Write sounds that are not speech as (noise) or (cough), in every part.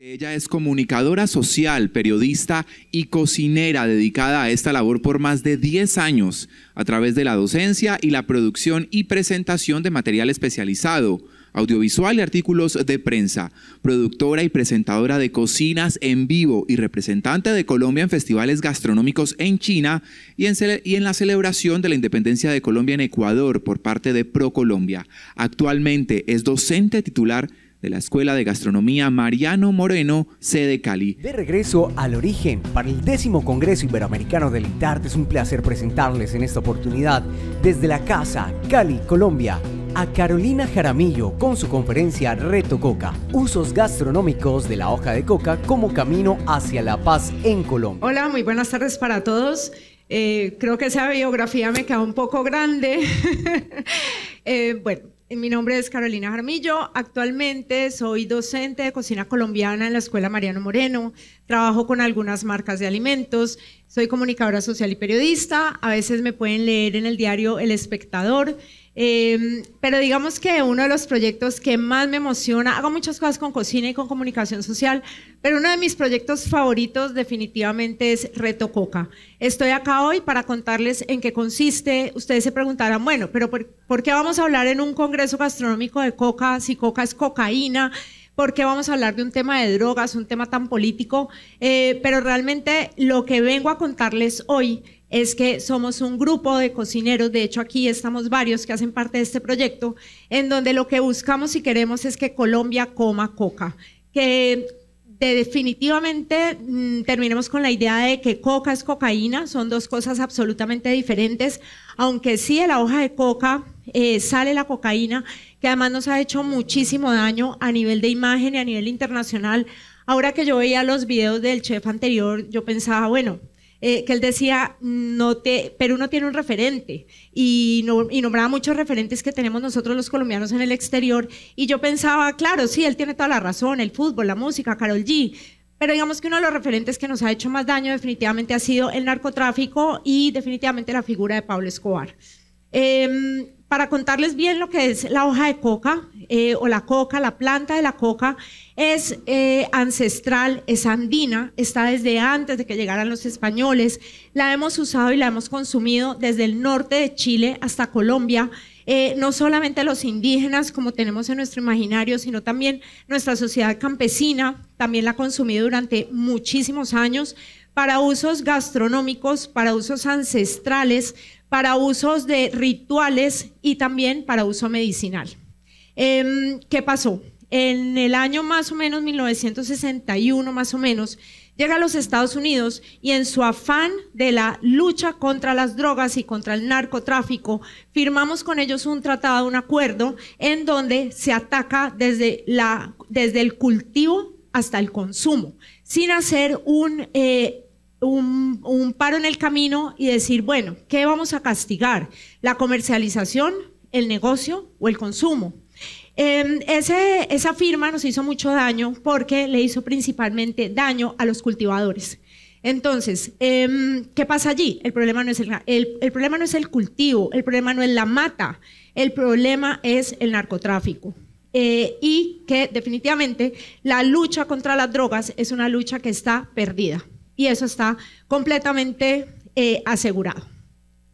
Ella es comunicadora social, periodista y cocinera dedicada a esta labor por más de 10 años a través de la docencia y la producción y presentación de material especializado, audiovisual y artículos de prensa, productora y presentadora de cocinas en vivo y representante de Colombia en festivales gastronómicos en China y en, la celebración de la independencia de Colombia en Ecuador por parte de ProColombia. Actualmente es docente titular de la Escuela de Gastronomía Mariano Moreno, sede Cali. De regreso al origen, para el décimo Congreso Iberoamericano del ITART es un placer presentarles en esta oportunidad desde la casa Cali, Colombia, a Carolina Jaramillo con su conferencia Reto Coca, usos gastronómicos de la hoja de coca como camino hacia la paz en Colombia. Hola, muy buenas tardes para todos. Eh, creo que esa biografía me queda un poco grande. (laughs) Eh, bueno, eh, mi nombre es Carolina Jarmillo. Actualmente soy docente de cocina colombiana en la Escuela Mariano Moreno. Trabajo con algunas marcas de alimentos. Soy comunicadora social y periodista. A veces me pueden leer en el diario El Espectador. Em, pero digamos que uno de los proyectos que más me emociona, hago muchas cosas con cocina y con comunicación social, pero uno de mis proyectos favoritos definitivamente es Reto Coca. Estoy acá hoy para contarles en qué consiste. Ustedes se preguntarán, bueno, pero por, por qué vamos a hablar en un congreso gastronómico de coca si coca es cocaína? porque vamos a hablar de un tema de drogas, un tema tan político, eh, pero realmente lo que vengo a contarles hoy es que somos un grupo de cocineros, de hecho aquí estamos varios que hacen parte de este proyecto, en donde lo que buscamos y queremos es que Colombia coma coca, que definitivamente mm, terminemos con la idea de que coca es cocaína, son dos cosas absolutamente diferentes, aunque sí la hoja de coca eh, sale la cocaína, que además nos ha hecho muchísimo daño a nivel de imagen y a nivel internacional. Ahora que yo veía los videos del chef anterior, yo pensaba, bueno, eh, que él decía, no te, Perú no tiene un referente, y, nombraba muchos referentes que tenemos nosotros los colombianos en el exterior, y yo pensaba, claro, sí, él tiene toda la razón, el fútbol, la música, Carol G. Pero digamos que uno de los referentes que nos ha hecho más daño definitivamente ha sido el narcotráfico y definitivamente la figura de Pablo Escobar. Em, para contarles bien lo que es la hoja de coca eh, o la coca, la planta de la coca, es eh, ancestral, es andina, está desde antes de que llegaran los españoles, la hemos usado y la hemos consumido desde el norte de Chile hasta Colombia. Eh, no solamente los indígenas, como tenemos en nuestro imaginario, sino también nuestra sociedad campesina, también la ha consumido durante muchísimos años para usos gastronómicos, para usos ancestrales, para usos de rituales y también para uso medicinal. Em, ¿Qué pasó? En el año más o menos 1961, más o menos, llega a los Estados Unidos y en su afán de la lucha contra las drogas y contra el narcotráfico, firmamos con ellos un tratado, un acuerdo, en donde se ataca desde, la, desde el cultivo hasta el consumo, sin hacer un... Eh, un, paro en el camino y decir, bueno, ¿qué vamos a castigar? ¿La comercialización, el negocio o el consumo? Em, esa firma nos hizo mucho daño porque le hizo principalmente daño a los cultivadores. Entonces, em, ¿qué pasa allí? El problema, no es el, cultivo, el problema no es la mata, el problema es el narcotráfico. Eh, y que definitivamente la lucha contra las drogas es una lucha que está perdida y eso está completamente eh, asegurado.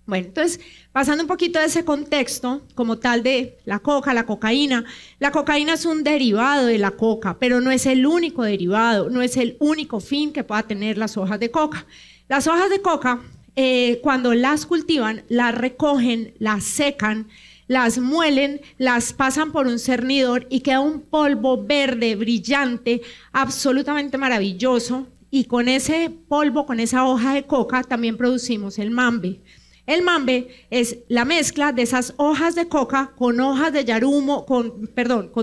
Bueno, entonces, pasando un poquito de ese contexto como tal de la coca, la cocaína, la cocaína es un derivado de la coca, pero no es el único derivado, no es el único fin que pueda tener las hojas de coca. Las hojas de coca, eh, cuando las cultivan, las recogen, las secan, las muelen, las pasan por un cernidor y queda un polvo verde, brillante, absolutamente maravilloso, y con ese polvo, con esa hoja de coca, también producimos el mambe. El mambe es la mezcla de esas hojas de coca con hojas de yarumo, con,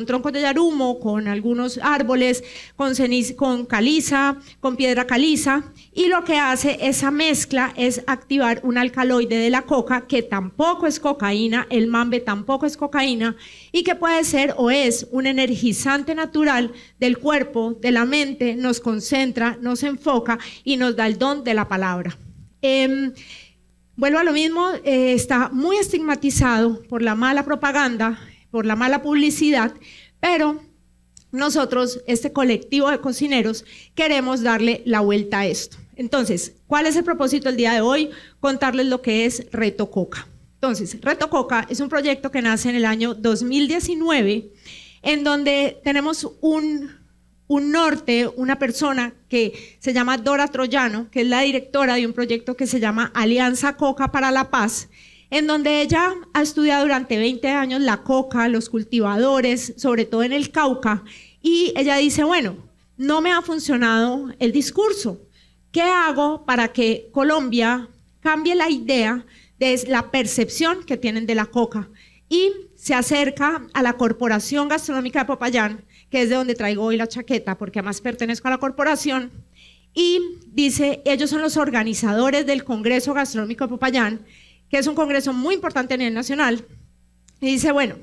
troncos de yarumo, con algunos árboles, con, con caliza, con piedra caliza. Y lo que hace esa mezcla es activar un alcaloide de la coca que tampoco es cocaína, el mambe tampoco es cocaína y que puede ser o es un energizante natural del cuerpo, de la mente, nos concentra, nos enfoca y nos da el don de la palabra. Em, Vuelvo a lo mismo, eh, está muy estigmatizado por la mala propaganda, por la mala publicidad, pero nosotros, este colectivo de cocineros, queremos darle la vuelta a esto. Entonces, ¿cuál es el propósito del día de hoy? Contarles lo que es Reto Coca. Entonces, Reto Coca es un proyecto que nace en el año 2019, en donde tenemos un un norte, una persona que se llama Dora Troyano, que es la directora de un proyecto que se llama Alianza Coca para la Paz, en donde ella ha estudiado durante 20 años la coca, los cultivadores, sobre todo en el Cauca, y ella dice, bueno, no me ha funcionado el discurso. ¿Qué hago para que Colombia cambie la idea de la percepción que tienen de la coca? Y se acerca a la Corporación Gastronómica de Popayán que es de donde traigo hoy la chaqueta, porque además pertenezco a la corporación, y dice, ellos son los organizadores del Congreso Gastronómico de Popayán, que es un congreso muy importante a nivel nacional, y dice, bueno,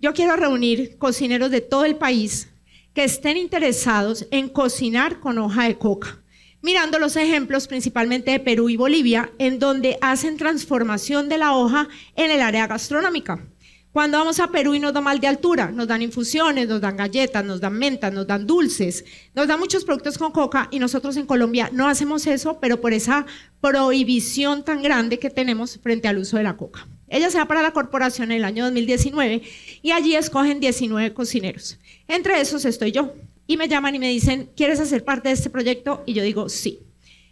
yo quiero reunir cocineros de todo el país que estén interesados en cocinar con hoja de coca, mirando los ejemplos principalmente de Perú y Bolivia, en donde hacen transformación de la hoja en el área gastronómica. Cuando vamos a Perú y nos da mal de altura, nos dan infusiones, nos dan galletas, nos dan mentas, nos dan dulces, nos dan muchos productos con coca y nosotros en Colombia no hacemos eso, pero por esa prohibición tan grande que tenemos frente al uso de la coca. Ella se va para la corporación en el año 2019 y allí escogen 19 cocineros. Entre esos estoy yo. Y me llaman y me dicen, ¿quieres hacer parte de este proyecto? Y yo digo, sí.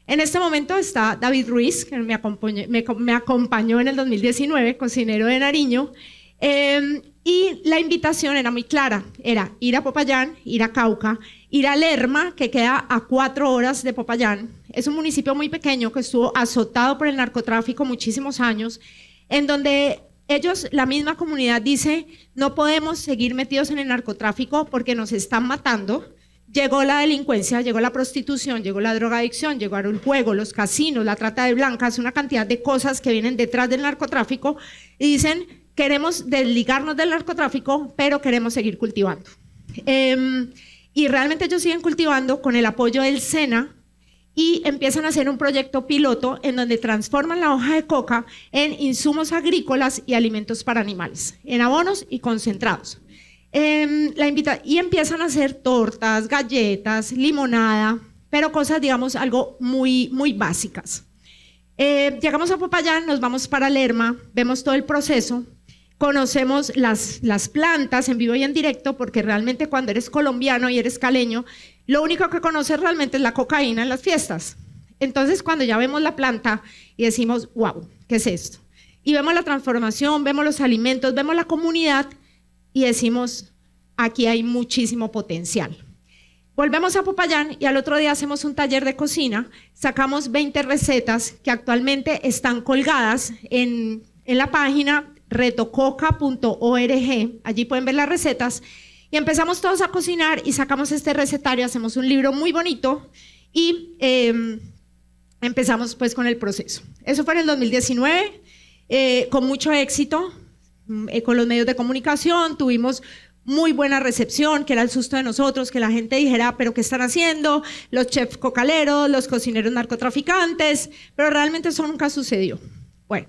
En este momento está David Ruiz, que me acompañó, me acompañó, en el 2019, cocinero de Nariño, Em, y la invitación era muy clara, era ir a Popayán, ir a Cauca, ir a Lerma, que queda a cuatro horas de Popayán. Es un municipio muy pequeño que estuvo azotado por el narcotráfico muchísimos años, en donde ellos, la misma comunidad dice, no podemos seguir metidos en el narcotráfico porque nos están matando. Llegó la delincuencia, llegó la prostitución, llegó la drogadicción, llegó el juego, los casinos, la trata de blancas, una cantidad de cosas que vienen detrás del narcotráfico y dicen, queremos desligarnos del narcotráfico, pero queremos seguir cultivando. Em, y realmente ellos siguen cultivando con el apoyo del SENA y empiezan a hacer un proyecto piloto en donde transforman la hoja de coca en insumos agrícolas y alimentos para animales, en abonos y concentrados. Em, la invita y empiezan a hacer tortas, galletas, limonada, pero cosas, digamos, algo muy, muy básicas. Eh, llegamos a Popayán, nos vamos para Lerma, vemos todo el proceso conocemos las, las plantas en vivo y en directo, porque realmente cuando eres colombiano y eres caleño, lo único que conoces realmente es la cocaína en las fiestas. Entonces, cuando ya vemos la planta y decimos, wow, ¿qué es esto? Y vemos la transformación, vemos los alimentos, vemos la comunidad y decimos, aquí hay muchísimo potencial. Volvemos a Popayán y al otro día hacemos un taller de cocina, sacamos 20 recetas que actualmente están colgadas en, en la página retococa.org. Allí pueden ver las recetas. Y empezamos todos a cocinar y sacamos este recetario, hacemos un libro muy bonito y em, empezamos pues con el proceso. Eso fue en el 2019, eh, con mucho éxito mm, eh, con los medios de comunicación, tuvimos muy buena recepción, que era el susto de nosotros, que la gente dijera, ah, pero ¿qué están haciendo? Los chefs cocaleros, los cocineros narcotraficantes, pero realmente eso nunca sucedió. Bueno,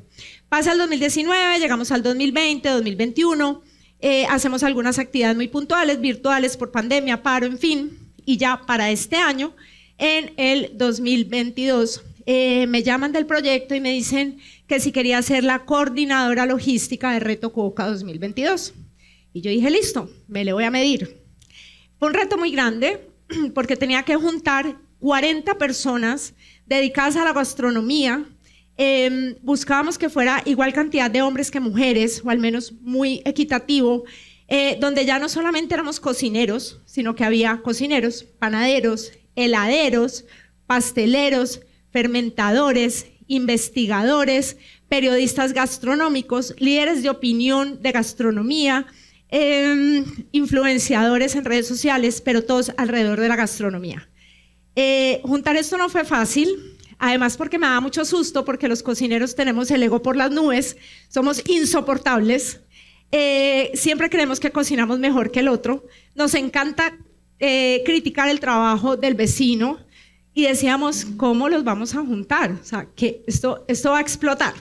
Pasa el 2019, llegamos al 2020, 2021, eh, hacemos algunas actividades muy puntuales, virtuales por pandemia, paro, en fin, y ya para este año, en el 2022, eh, me llaman del proyecto y me dicen que si quería ser la coordinadora logística de Reto Coca 2022. Y yo dije, listo, me le voy a medir. Fue un reto muy grande (clears throat) porque tenía que juntar 40 personas dedicadas a la gastronomía, Em, buscábamos que fuera igual cantidad de hombres que mujeres, o al menos muy equitativo, eh, donde ya no solamente éramos cocineros, sino que había cocineros, panaderos, heladeros, pasteleros, fermentadores, investigadores, periodistas gastronómicos, líderes de opinión de gastronomía, em, influenciadores en redes sociales, pero todos alrededor de la gastronomía. Eh, juntar esto no fue fácil, Además, porque me da mucho susto, porque los cocineros tenemos el ego por las nubes, somos insoportables. Eh, siempre creemos que cocinamos mejor que el otro. Nos encanta eh, criticar el trabajo del vecino y decíamos, ¿cómo los vamos a juntar? O sea, que esto, esto va a explotar.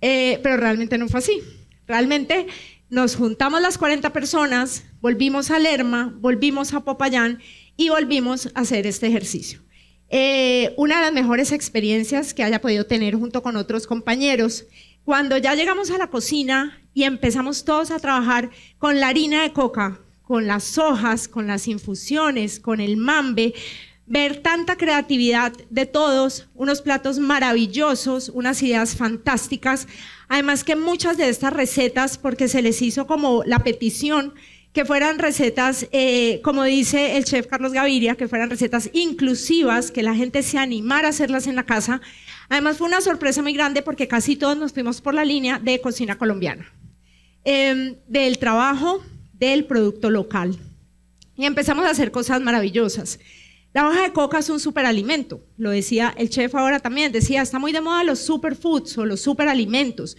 Eh, pero realmente no fue así. Realmente nos juntamos las 40 personas, volvimos a Lerma, volvimos a Popayán y volvimos a hacer este ejercicio. Eh, una de las mejores experiencias que haya podido tener junto con otros compañeros. Cuando ya llegamos a la cocina y empezamos todos a trabajar con la harina de coca, con las hojas, con las infusiones, con el mambe, ver tanta creatividad de todos, unos platos maravillosos, unas ideas fantásticas. Además que muchas de estas recetas, porque se les hizo como la petición, que fueran recetas, eh, como dice el chef Carlos Gaviria, que fueran recetas inclusivas, que la gente se animara a hacerlas en la casa. Además fue una sorpresa muy grande porque casi todos nos fuimos por la línea de cocina colombiana, em, del trabajo del producto local. Y empezamos a hacer cosas maravillosas. La hoja de coca es un superalimento, lo decía el chef ahora también, decía, está muy de moda los superfoods o los superalimentos.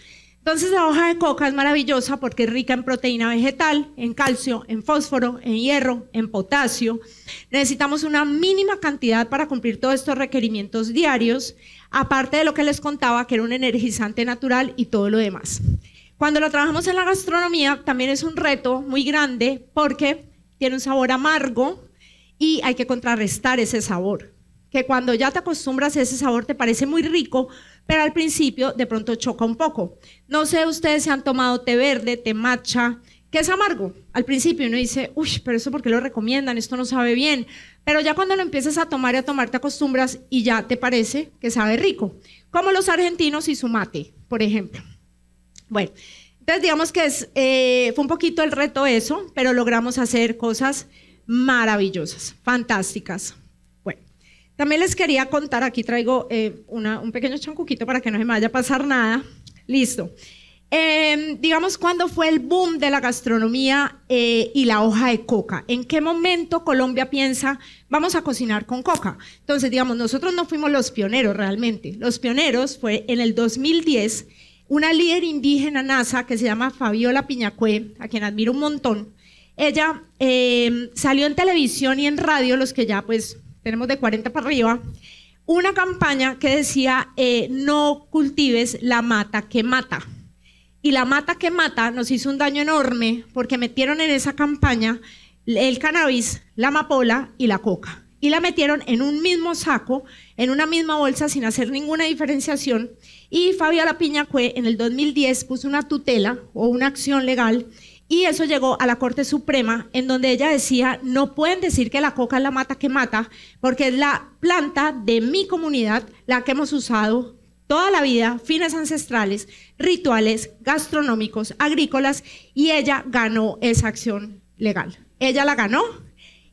Entonces la hoja de coca es maravillosa porque es rica en proteína vegetal, en calcio, en fósforo, en hierro, en potasio. Necesitamos una mínima cantidad para cumplir todos estos requerimientos diarios, aparte de lo que les contaba que era un energizante natural y todo lo demás. Cuando lo trabajamos en la gastronomía también es un reto muy grande porque tiene un sabor amargo y hay que contrarrestar ese sabor. Que cuando ya te acostumbras a ese sabor te parece muy rico, pero al principio de pronto choca un poco. No sé ustedes se han tomado té verde, té matcha, que es amargo. Al principio uno dice, uy, pero eso porque lo recomiendan, esto no sabe bien. Pero ya cuando lo empiezas a tomar y a tomar te acostumbras y ya te parece que sabe rico. Como los argentinos y su mate, por ejemplo. Bueno, entonces digamos que es, eh, fue un poquito el reto eso, pero logramos hacer cosas maravillosas, fantásticas. También les quería contar, aquí traigo eh, un pequeño chancuquito para que no se me vaya a pasar nada. Listo. Em, digamos, ¿cuándo fue el boom de la gastronomía eh, y la hoja de coca? ¿En qué momento Colombia piensa, vamos a cocinar con coca? Entonces, digamos, nosotros no fuimos los pioneros realmente. Los pioneros fue en el 2010 una líder indígena NASA que se llama Fabiola Piñacué, a quien admiro un montón. Ella em, salió en televisión y en radio, los que ya pues tenemos de 40 para arriba, una campaña que decía eh, no cultives la mata que mata. Y la mata que mata nos hizo un daño enorme porque metieron en esa campaña el cannabis, la amapola y la coca. Y la metieron en un mismo saco, en una misma bolsa, sin hacer ninguna diferenciación. Y Fabiola Piñacue en el 2010 puso una tutela o una acción legal y eso llegó a la Corte Suprema, en donde ella decía, no pueden decir que la coca es la mata que mata, porque es la planta de mi comunidad, la que hemos usado toda la vida, fines ancestrales, rituales, gastronómicos, agrícolas, y ella ganó esa acción legal. Ella la ganó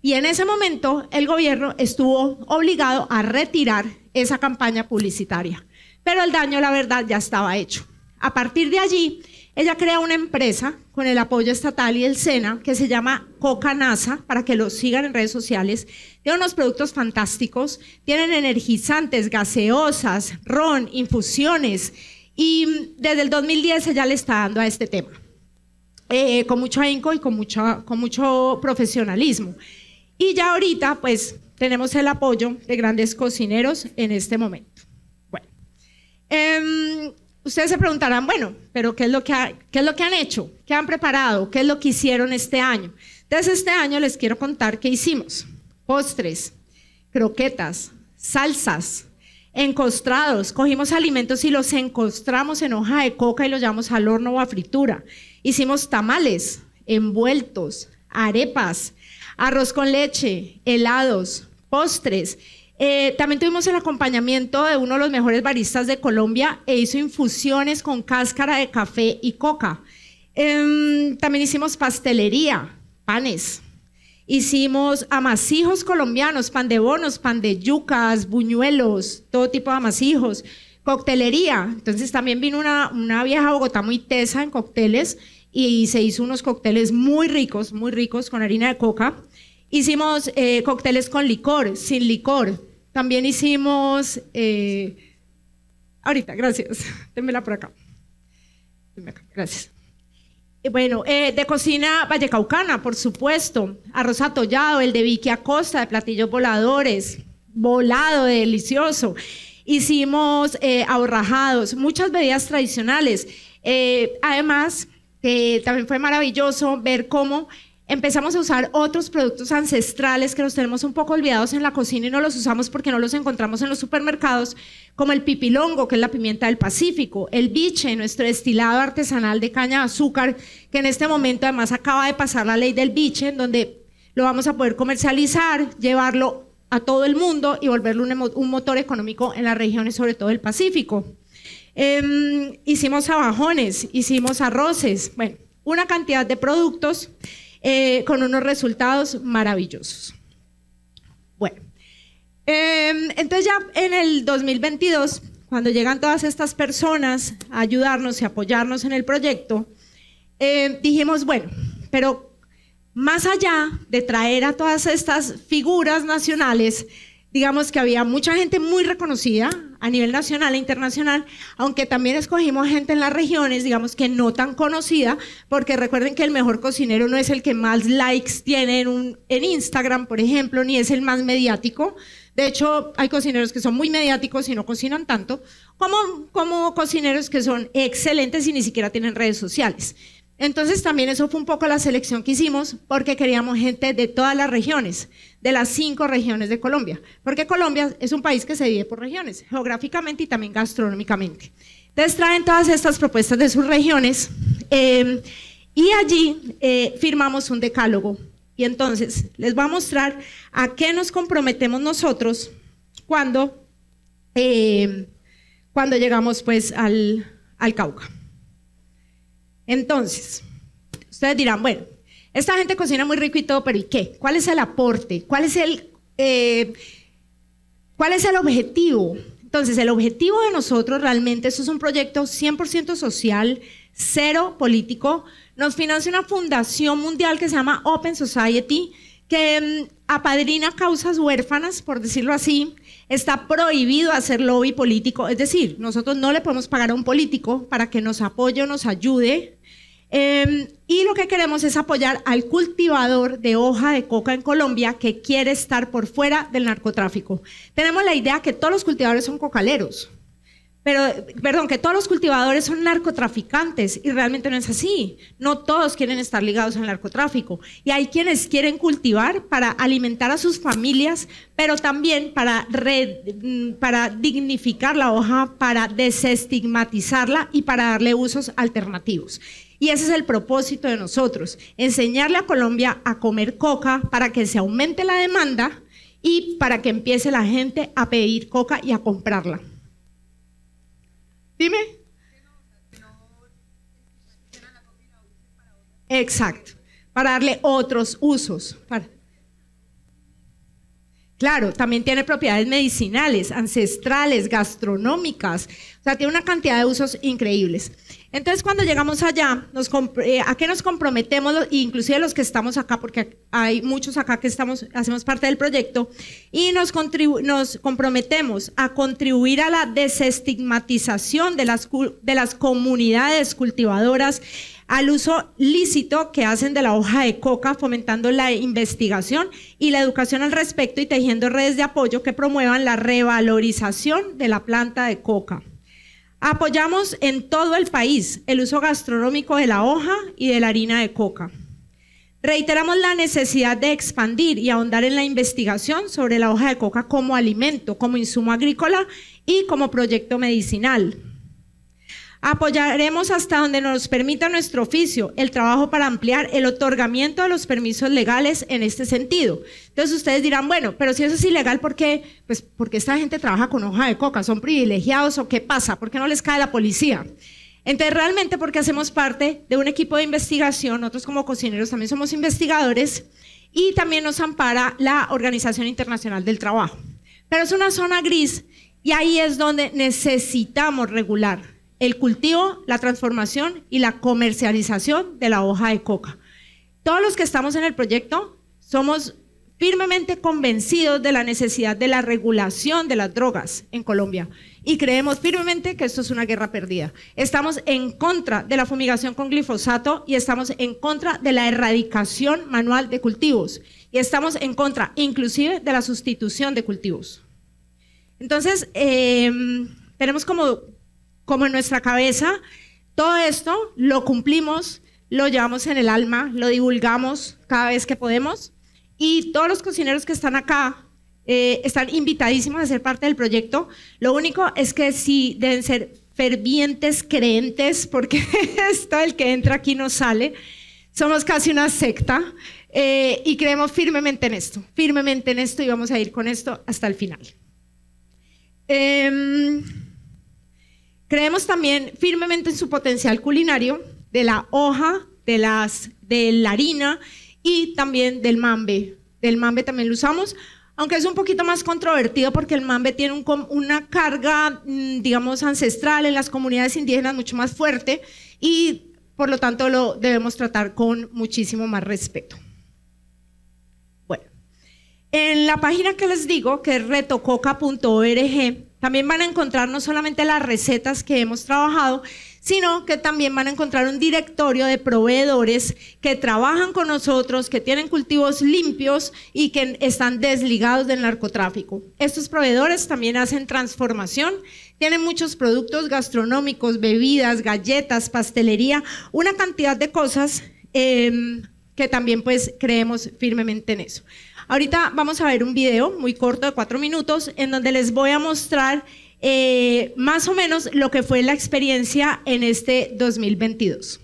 y en ese momento el gobierno estuvo obligado a retirar esa campaña publicitaria. Pero el daño, la verdad, ya estaba hecho. A partir de allí, ella crea una empresa con el apoyo estatal y el SENA que se llama Coca NASA, para que lo sigan en redes sociales. Tiene unos productos fantásticos, tienen energizantes, gaseosas, ron, infusiones y desde el 2010 ella le está dando a este tema, eh, con mucho ahínco y con mucho, con mucho profesionalismo. Y ya ahorita pues tenemos el apoyo de grandes cocineros en este momento. Bueno. Em, Ustedes se preguntarán, bueno, pero ¿qué es, lo que ¿qué es lo que han hecho? ¿Qué han preparado? ¿Qué es lo que hicieron este año? Desde este año les quiero contar qué hicimos. Postres, croquetas, salsas, encostrados. Cogimos alimentos y los encostramos en hoja de coca y los llevamos al horno o a fritura. Hicimos tamales, envueltos, arepas, arroz con leche, helados, postres eh, también tuvimos el acompañamiento de uno de los mejores baristas de Colombia e hizo infusiones con cáscara de café y coca. Em, también hicimos pastelería, panes. Hicimos amasijos colombianos, pan de bonos, pan de yucas, buñuelos, todo tipo de amasijos. Coctelería, entonces también vino una, una vieja Bogotá muy tesa en cócteles y se hizo unos cócteles muy ricos, muy ricos con harina de coca. Hicimos eh, cócteles con licor, sin licor. También hicimos... Eh, ahorita, gracias. (laughs) Démela por acá. Gracias. Eh, bueno, de cocina vallecaucana, por supuesto. Arroz atollado, el de Vicky Acosta, de platillos voladores. Volado, delicioso. Hicimos ahorrajados, muchas bebidas tradicionales. además, también fue maravilloso ver cómo empezamos a usar otros productos ancestrales que nos tenemos un poco olvidados en la cocina y no los usamos porque no los encontramos en los supermercados, como el pipilongo, que es la pimienta del Pacífico, el biche, nuestro destilado artesanal de caña de azúcar, que en este momento además acaba de pasar la ley del biche, en donde lo vamos a poder comercializar, llevarlo a todo el mundo y volverlo un, motor económico en las regiones, sobre todo del Pacífico. Em, hicimos abajones, hicimos arroces, bueno, una cantidad de productos eh, con unos resultados maravillosos. Bueno, em, entonces ya en el 2022, cuando llegan todas estas personas a ayudarnos y apoyarnos en el proyecto, em, dijimos, bueno, pero más allá de traer a todas estas figuras nacionales, digamos que había mucha gente muy reconocida a nivel nacional e internacional, aunque también escogimos gente en las regiones, digamos que no tan conocida, porque recuerden que el mejor cocinero no es el que más likes tiene en, Instagram, por ejemplo, ni es el más mediático. De hecho, hay cocineros que son muy mediáticos y no cocinan tanto, como, como cocineros que son excelentes y ni siquiera tienen redes sociales. Entonces también eso fue un poco la selección que hicimos porque queríamos gente de todas las regiones de las cinco regiones de Colombia, porque Colombia es un país que se divide por regiones, geográficamente y también gastronómicamente. Entonces traen todas estas propuestas de sus regiones eh, y allí eh, firmamos un decálogo. Y entonces les voy a mostrar a qué nos comprometemos nosotros cuando, eh, cuando llegamos pues al, al Cauca. Entonces, ustedes dirán, bueno, esta gente cocina muy rico y todo, pero ¿y qué? ¿Cuál es el aporte? ¿Cuál es el, eh, cuál es el objetivo? Entonces, el objetivo de nosotros realmente, eso es un proyecto 100% social, cero político. Nos financia una fundación mundial que se llama Open Society, que mm, apadrina causas huérfanas, por decirlo así, está prohibido hacer lobby político, es decir, nosotros no le podemos pagar a un político para que nos apoye o nos ayude Em, y lo que queremos es apoyar al cultivador de hoja de coca en Colombia que quiere estar por fuera del narcotráfico. Tenemos la idea que todos los cultivadores son cocaleros, pero, perdón, que todos los cultivadores son narcotraficantes y realmente no es así. No todos quieren estar ligados al narcotráfico. Y hay quienes quieren cultivar para alimentar a sus familias, pero también para mm, dignificar la hoja, para desestigmatizarla y para darle usos alternativos. Y ese es el propósito de nosotros, enseñarle a Colombia a comer coca para que se aumente la demanda y para que empiece la gente a pedir coca y a comprarla. Dime. Exacto, para darle otros usos. Claro, también tiene propiedades medicinales, ancestrales, gastronómicas, o sea, tiene una cantidad de usos increíbles. Entonces cuando llegamos allá, nos, eh, ¿a qué nos comprometemos? Inclusive los que estamos acá, porque hay muchos acá que estamos, hacemos parte del proyecto, y nos, comprometemos a contribuir a la desestigmatización de las comunidades cultivadoras, al uso lícito que hacen de la hoja de coca, fomentando la investigación y la educación al respecto y tejiendo redes de apoyo que promuevan la revalorización de la planta de coca. Apoyamos en todo el país el uso gastronómico de la hoja y de la harina de coca. Reiteramos la necesidad de expandir y ahondar en la investigación sobre la hoja de coca como alimento, como insumo agrícola y como proyecto medicinal. Apoyaremos hasta donde nos permita nuestro oficio el trabajo para ampliar el otorgamiento de los permisos legales en este sentido. Entonces ustedes dirán, bueno, pero si eso es ilegal, ¿por qué? Pues porque esta gente trabaja con hoja de coca, son privilegiados o qué pasa, ¿por qué no les cae la policía? Entonces realmente porque hacemos parte de un equipo de investigación, nosotros como cocineros también somos investigadores y también nos ampara la Organización Internacional del Trabajo. Pero es una zona gris y ahí es donde necesitamos regular el cultivo, la transformación y la comercialización de la hoja de coca. Todos los que estamos en el proyecto somos firmemente convencidos de la necesidad de la regulación de las drogas en Colombia y creemos firmemente que esto es una guerra perdida. Estamos en contra de la fumigación con glifosato y estamos en contra de la erradicación manual de cultivos y estamos en contra inclusive de la sustitución de cultivos. Entonces, em, tenemos como como en nuestra cabeza. Todo esto lo cumplimos, lo llevamos en el alma, lo divulgamos cada vez que podemos. Y todos los cocineros que están acá eh, están invitadísimos a ser parte del proyecto. Lo único es que sí deben ser fervientes creentes, porque (laughs) esto, el que entra aquí no sale. Somos casi una secta eh, y creemos firmemente en esto, firmemente en esto y vamos a ir con esto hasta el final. Em, Creemos también firmemente en su potencial culinario de la hoja, de, las, de la harina y también del mambe. Del mambe también lo usamos, aunque es un poquito más controvertido porque el mambe tiene una carga, mm, digamos, ancestral en las comunidades indígenas mucho más fuerte y por lo tanto lo debemos tratar con muchísimo más respeto. Bueno, en la página que les digo, que es retococa.org, también van a encontrar no solamente las recetas que hemos trabajado, sino que también van a encontrar un directorio de proveedores que trabajan con nosotros, que tienen cultivos limpios y que están desligados del narcotráfico. Estos proveedores también hacen transformación, tienen muchos productos gastronómicos, bebidas, galletas, pastelería, una cantidad de cosas em, que también pues creemos firmemente en eso. Ahorita vamos a ver un video muy corto de cuatro minutos en donde les voy a mostrar eh, más o menos lo que fue la experiencia en este 2022.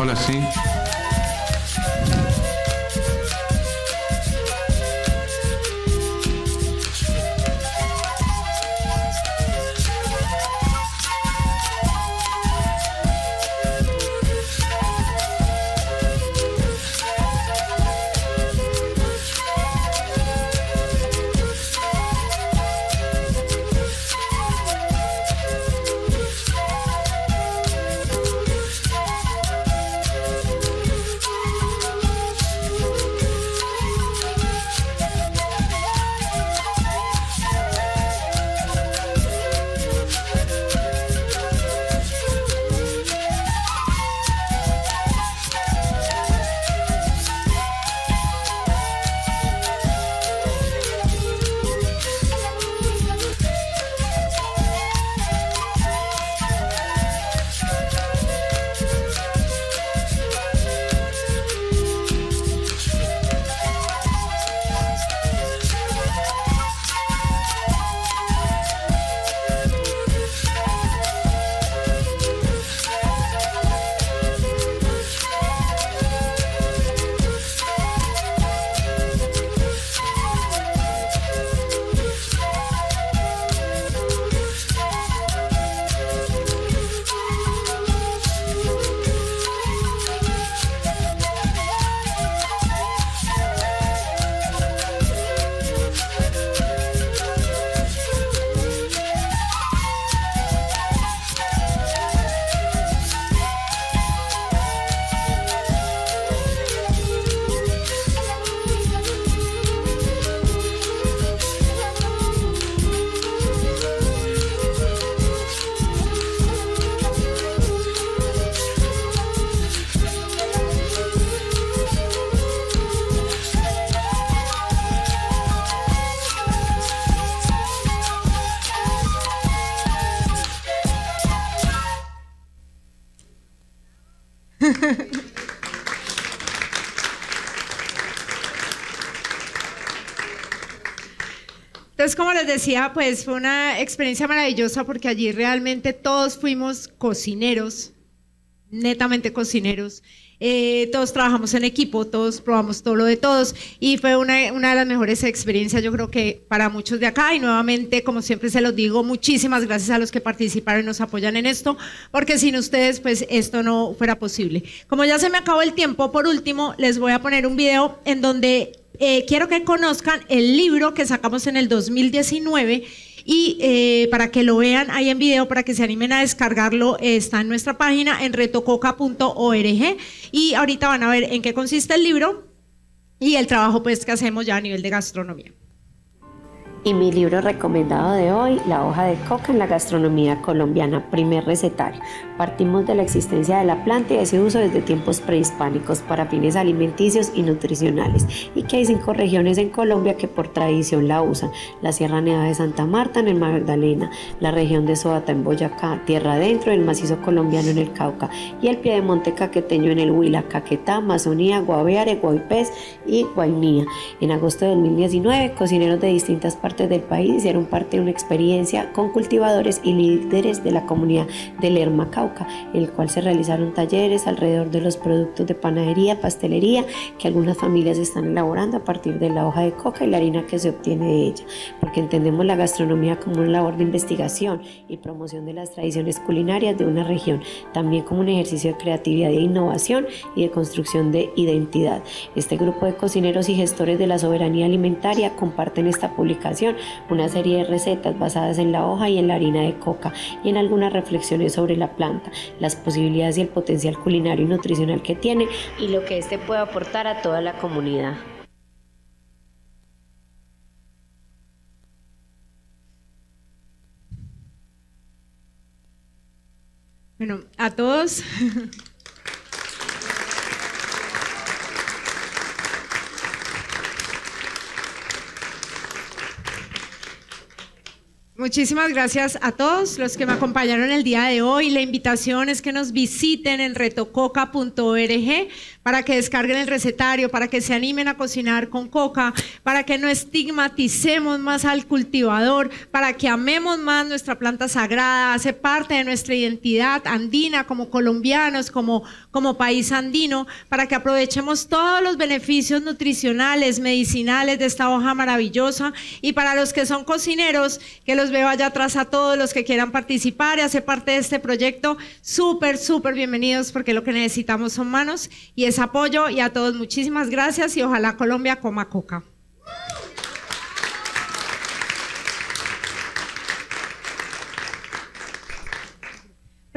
Hola, sí. Entonces, como les decía, pues fue una experiencia maravillosa porque allí realmente todos fuimos cocineros, netamente cocineros. Eh, todos trabajamos en equipo, todos probamos todo lo de todos y fue una, una, de las mejores experiencias yo creo que para muchos de acá y nuevamente como siempre se los digo, muchísimas gracias a los que participaron y nos apoyan en esto porque sin ustedes pues esto no fuera posible. Como ya se me acabó el tiempo, por último les voy a poner un video en donde eh, quiero que conozcan el libro que sacamos en el 2019 y eh, para que lo vean ahí en video, para que se animen a descargarlo, eh, está en nuestra página en retococa.org. Y ahorita van a ver en qué consiste el libro y el trabajo pues, que hacemos ya a nivel de gastronomía y mi libro recomendado de hoy, La hoja de coca en la gastronomía colombiana, primer recetario. Partimos de la existencia de la planta y de su uso desde tiempos prehispánicos para fines alimenticios y nutricionales, y que hay cinco regiones en Colombia que por tradición la usan: la Sierra Nevada de Santa Marta en el Magdalena, la región de Soata en Boyacá, Tierra Adentro el macizo colombiano en el Cauca y el pie de monte Caqueteño en el Huila, Caquetá, Amazonía, Guaveare, Guaypés y Guainía. En agosto de 2019, cocineros de distintas del país hicieron parte de una experiencia con cultivadores y líderes de la comunidad de Lerma Cauca, en el cual se realizaron talleres alrededor de los productos de panadería, pastelería que algunas familias están elaborando a partir de la hoja de coca y la harina que se obtiene de ella, porque entendemos la gastronomía como una labor de investigación y promoción de las tradiciones culinarias de una región, también como un ejercicio de creatividad e innovación y de construcción de identidad. Este grupo de cocineros y gestores de la soberanía alimentaria comparten esta publicación una serie de recetas basadas en la hoja y en la harina de coca y en algunas reflexiones sobre la planta, las posibilidades y el potencial culinario y nutricional que tiene y lo que éste puede aportar a toda la comunidad. Bueno, a todos (laughs) Muchísimas gracias a todos los que me acompañaron el día de hoy. La invitación es que nos visiten en retococa.org para que descarguen el recetario, para que se animen a cocinar con coca, para que no estigmaticemos más al cultivador, para que amemos más nuestra planta sagrada, hace parte de nuestra identidad andina como colombianos, como, como país andino, para que aprovechemos todos los beneficios nutricionales, medicinales de esta hoja maravillosa y para los que son cocineros, que los veo allá atrás a todos los que quieran participar y hacer parte de este proyecto. Súper, súper bienvenidos porque lo que necesitamos son manos y es apoyo. Y a todos muchísimas gracias y ojalá Colombia coma coca.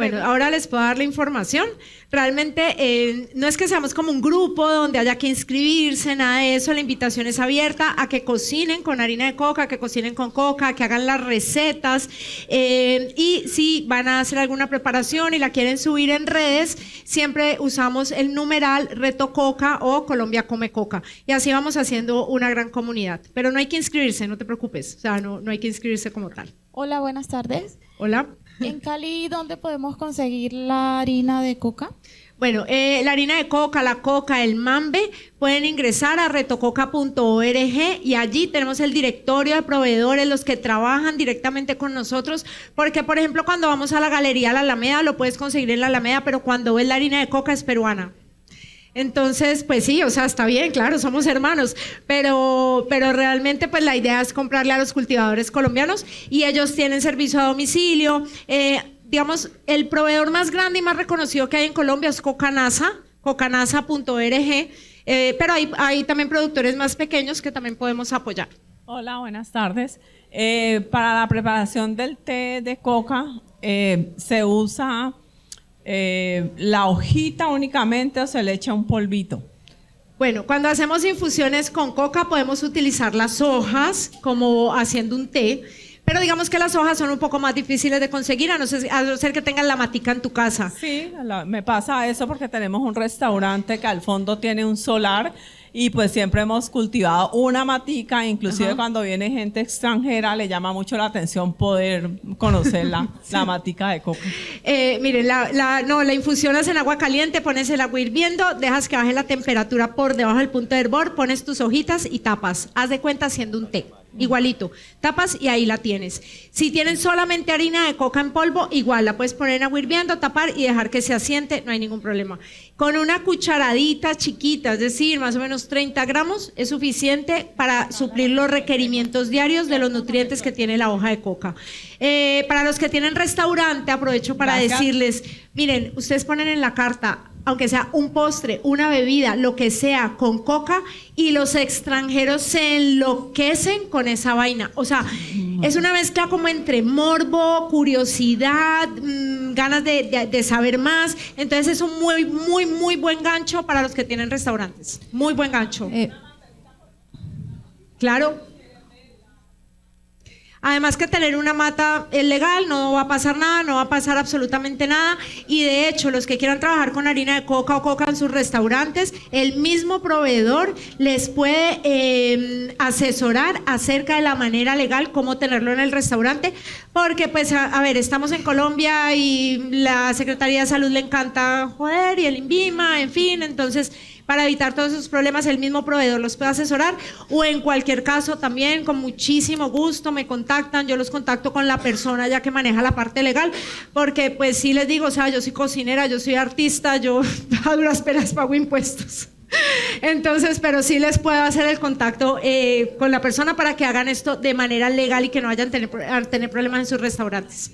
Bueno, ahora les puedo dar la información. Realmente eh, no es que seamos como un grupo donde haya que inscribirse, nada de eso. La invitación es abierta a que cocinen con harina de coca, que cocinen con coca, que hagan las recetas. Eh, y si van a hacer alguna preparación y la quieren subir en redes, siempre usamos el numeral Reto Coca o Colombia Come Coca. Y así vamos haciendo una gran comunidad. Pero no hay que inscribirse, no te preocupes. O sea, no, no hay que inscribirse como tal. Hola, buenas tardes. Hola. En Cali, ¿dónde podemos conseguir la harina de coca? Bueno, eh, la harina de coca, la coca, el mambe, pueden ingresar a retococa.org y allí tenemos el directorio de proveedores, los que trabajan directamente con nosotros, porque por ejemplo cuando vamos a la galería La Alameda lo puedes conseguir en La Alameda, pero cuando ves la harina de coca es peruana. Entonces, pues sí, o sea, está bien, claro, somos hermanos, pero, pero realmente pues la idea es comprarle a los cultivadores colombianos y ellos tienen servicio a domicilio. Eh, digamos, el proveedor más grande y más reconocido que hay en Colombia es Cocanasa, cocanasa.org, eh, pero hay, también productores más pequeños que también podemos apoyar. Hola, buenas tardes. Eh, para la preparación del té de coca se usa eh, la hojita únicamente o se le echa un polvito? Bueno, cuando hacemos infusiones con coca podemos utilizar las hojas como haciendo un té, pero digamos que las hojas son un poco más difíciles de conseguir, a no ser, que tengan la matica en tu casa. Sí, me pasa eso porque tenemos un restaurante que al fondo tiene un solar y pues siempre hemos cultivado una matica, inclusive cuando viene gente extranjera le llama mucho la atención poder conocer la, (laughs) matica de coca. Eh, miren, la, no, la infusionas en agua caliente, pones el agua hirviendo, dejas que baje la temperatura por debajo del punto de hervor, pones tus hojitas y tapas. Haz de cuenta haciendo un té. Igualito, tapas y ahí la tienes. Si tienen solamente harina de coca en polvo, igual la puedes poner en agua hirviendo, tapar y dejar que se asiente, no hay ningún problema con una cucharadita chiquita, es decir, más o menos 30 gramos, es suficiente para suplir los requerimientos diarios de los nutrientes que tiene la hoja de coca. Eh, para los que tienen restaurante, aprovecho para decirles, miren, ustedes ponen en la carta, aunque sea un postre, una bebida, lo que sea, con coca, y los extranjeros se enloquecen con esa vaina. O sea, es una mezcla como entre morbo, curiosidad, mm, ganas de, saber más. Entonces es un muy, muy, muy buen gancho para los que tienen restaurantes. Muy buen gancho. Eh. Claro. Además que tener una mata legal, no va a pasar nada, no va a pasar absolutamente nada. Y de hecho, los que quieran trabajar con harina de coca o coca en sus restaurantes, el mismo proveedor les puede em, asesorar acerca de la manera legal, cómo tenerlo en el restaurante. Porque pues, a, a, ver, estamos en Colombia y la Secretaría de Salud le encanta joder y el INVIMA, en fin, entonces para evitar todos esos problemas, el mismo proveedor los puede asesorar o en cualquier caso también con muchísimo gusto me contactan, yo los contacto con la persona ya que maneja la parte legal, porque pues sí les digo, o sea, yo soy cocinera, yo soy artista, yo a duras penas pago impuestos. (laughs) Entonces, pero sí les puedo hacer el contacto eh, con la persona para que hagan esto de manera legal y que no vayan a tener problemas en sus restaurantes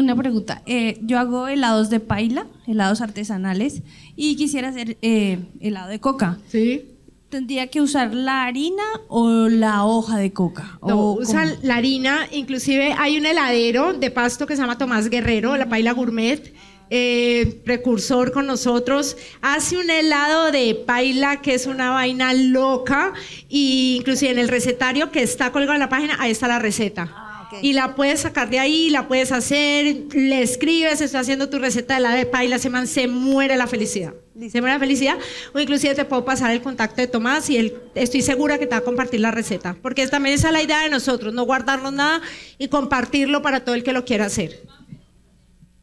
una pregunta. Eh, yo hago helados de paila, helados artesanales, y quisiera hacer eh, helado de coca. Sí. ¿Tendría que usar la harina o la hoja de coca? No, o usa la harina. Inclusive hay un heladero de pasto que se llama Tomás Guerrero, la paila gourmet. Eh, precursor con nosotros, hace un helado de paila que es una vaina loca y inclusive en el recetario que está colgado en la página, ahí está la receta y la puedes sacar de ahí, la puedes hacer, le escribes, está haciendo tu receta de la de y la semana se muere la felicidad. Se muere la felicidad. O inclusive te puedo pasar el contacto de Tomás y él, estoy segura que te va a compartir la receta. Porque también esa es la idea de nosotros, no guardarnos nada y compartirlo para todo el que lo quiera hacer.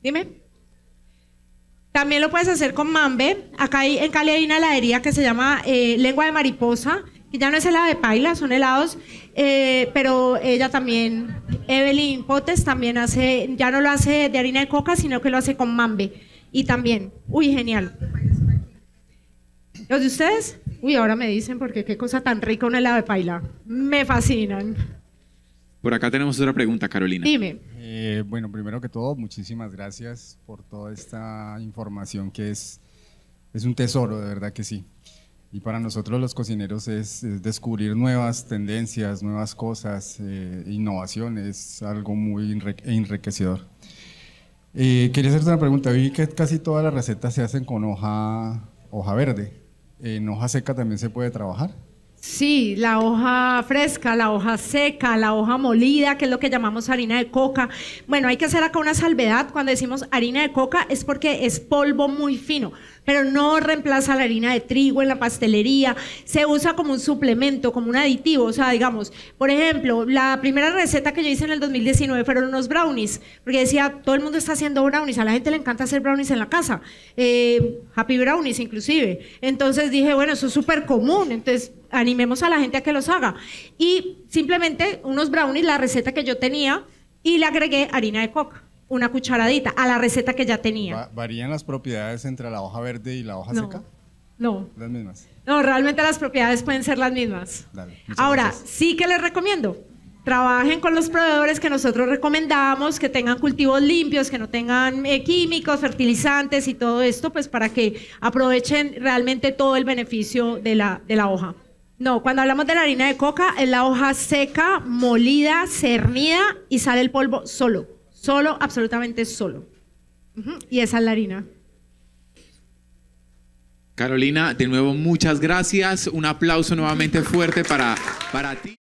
Dime. También lo puedes hacer con mambe. Acá en Cali hay una heladería que se llama eh, Lengua de Mariposa que ya no es helado de paila, son helados, eh, pero ella también, Evelyn Potes también hace, ya no lo hace de harina de coca, sino que lo hace con mambe. Y también, uy, genial. ¿Los de ustedes? Uy, ahora me dicen porque qué cosa tan rica un helado de paila. Me fascinan. Por acá tenemos otra pregunta, Carolina. Dime. Eh, bueno, primero que todo, muchísimas gracias por toda esta información que es, es un tesoro, de verdad que sí. Y para nosotros los cocineros es, descubrir nuevas tendencias, nuevas cosas, eh, innovaciones, algo muy enriquecedor. Eh, quería hacerte una pregunta, vi que casi todas las recetas se hacen con hoja, hoja verde. ¿En hoja seca también se puede trabajar? Sí, la hoja fresca, la hoja seca, la hoja molida, que es lo que llamamos harina de coca. Bueno, hay que hacer acá una salvedad. Cuando decimos harina de coca es porque es polvo muy fino pero no reemplaza la harina de trigo en la pastelería, se usa como un suplemento, como un aditivo, o sea, digamos, por ejemplo, la primera receta que yo hice en el 2019 fueron unos brownies, porque decía, todo el mundo está haciendo brownies, a la gente le encanta hacer brownies en la casa, eh, happy brownies inclusive, entonces dije, bueno, eso es súper común, entonces animemos a la gente a que los haga, y simplemente unos brownies, la receta que yo tenía, y le agregué harina de coca una cucharadita a la receta que ya tenía. ¿Varían las propiedades entre la hoja verde y la hoja seca? No. Las mismas. No, realmente las propiedades pueden ser las mismas. Dale, Ahora, sí que les recomiendo. Trabajen con los proveedores que nosotros recomendamos, que tengan cultivos limpios, que no tengan eh, químicos, fertilizantes y todo esto, pues para que aprovechen realmente todo el beneficio de la, de la hoja. No, cuando hablamos de la harina de coca, es la hoja seca, molida, cernida y sale el polvo solo. Solo, absolutamente solo. Y esa es la harina. Carolina, de nuevo muchas gracias. Un aplauso nuevamente fuerte para, para ti.